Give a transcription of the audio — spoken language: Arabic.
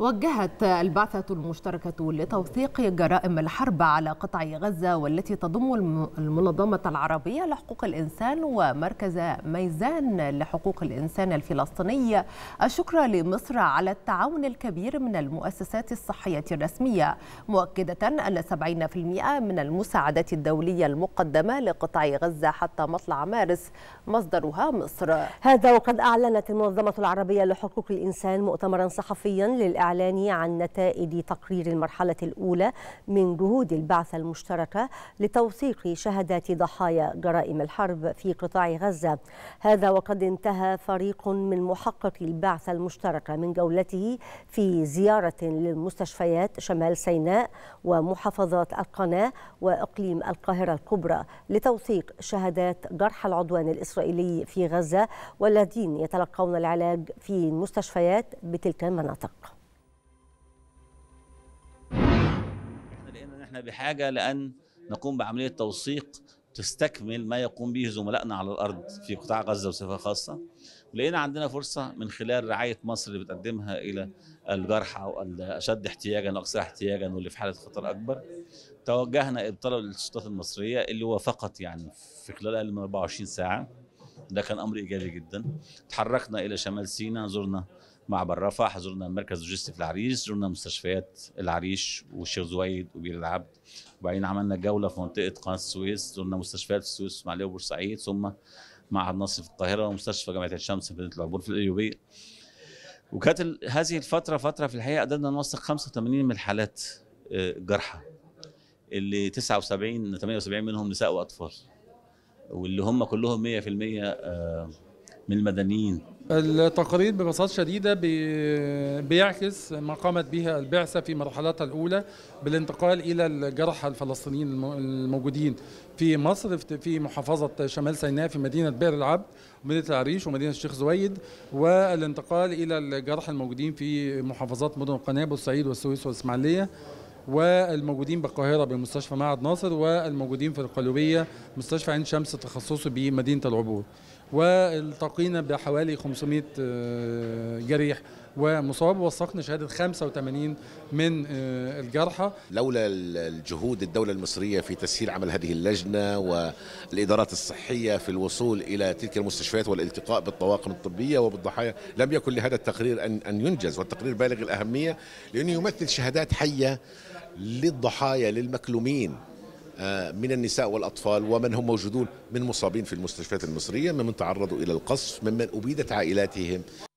وجهت البعثة المشتركة لتوثيق جرائم الحرب على قطاع غزة والتي تضم المنظمة العربية لحقوق الإنسان ومركز ميزان لحقوق الإنسان الفلسطيني الشكر لمصر على التعاون الكبير من المؤسسات الصحية الرسمية مؤكدة أن 70% من المساعدات الدولية المقدمة لقطاع غزة حتى مطلع مارس مصدرها مصر هذا وقد أعلنت المنظمة العربية لحقوق الإنسان مؤتمرا صحفيا للإعلام الإعلان عن نتائج تقرير المرحلة الأولى من جهود البعثة المشتركة لتوثيق شهادات ضحايا جرائم الحرب في قطاع غزة هذا وقد انتهى فريق من محققي البعثة المشتركة من جولته في زيارة للمستشفيات شمال سيناء ومحافظات القناة وإقليم القاهرة الكبرى لتوثيق شهادات جرحى العدوان الإسرائيلي في غزة والذين يتلقون العلاج في مستشفيات بتلك المناطق احنا بحاجه لان نقوم بعمليه توثيق تستكمل ما يقوم به زملائنا على الارض في قطاع غزه بصفه خاصه ولقينا عندنا فرصه من خلال رعايه مصر اللي بتقدمها الى الجرحى والاشد احتياجا واقصى احتياجا واللي في حاله خطر اكبر توجهنا طلب للسلطات المصريه اللي وافقت يعني في خلال اقل من 24 ساعه ده كان امر ايجابي جدا تحركنا الى شمال سيناء زرنا معبر رفح زرنا مركز اللوجستي في العريش زرنا مستشفيات العريش والشيخ زويد وبير العبد وبعدين عملنا جوله في منطقه قناه السويس زرنا مستشفيات السويس والاسماعيليه وبورسعيد ثم معهد نصر في القاهره ومستشفى جامعه الشمس في مدينه العبور في الايوبيه وكانت هذه الفتره فتره في الحقيقه قدرنا نوثق 85 من الحالات آه، جرحى اللي 79 78 منهم نساء واطفال واللي هم كلهم 100% من المدنيين التقرير ببساطة شديدة بيعكس ما قامت به البعثة في مرحلتها الأولى بالانتقال إلى الجرحى الفلسطينيين الموجودين في مصر في محافظة شمال سيناء في مدينة بئر العبد ومدينة العريش ومدينة الشيخ زويد والانتقال إلى الجرحى الموجودين في محافظات مدن القنابل والصعيد والسويس والإسماعيلية والموجودين بالقاهره بمستشفى معهد ناصر والموجودين في القلوبيه مستشفى عين شمس تخصصي بمدينه العبور والتقينا بحوالي 500 آه، جريح ومصاب ووثقنا شهادة 85 من آه، الجرحى لولا الجهود الدولة المصرية في تسهيل عمل هذه اللجنة والإدارات الصحية في الوصول إلى تلك المستشفيات والالتقاء بالطواقم الطبية وبالضحايا لم يكن لهذا التقرير أن أن ينجز والتقرير بالغ الأهمية لأنه يمثل شهادات حية للضحايا للمكلومين آه، من النساء والأطفال ومن هم موجودون من مصابين في المستشفيات المصرية ممن تعرضوا إلى القصف ممن أبيدت عائلاتهم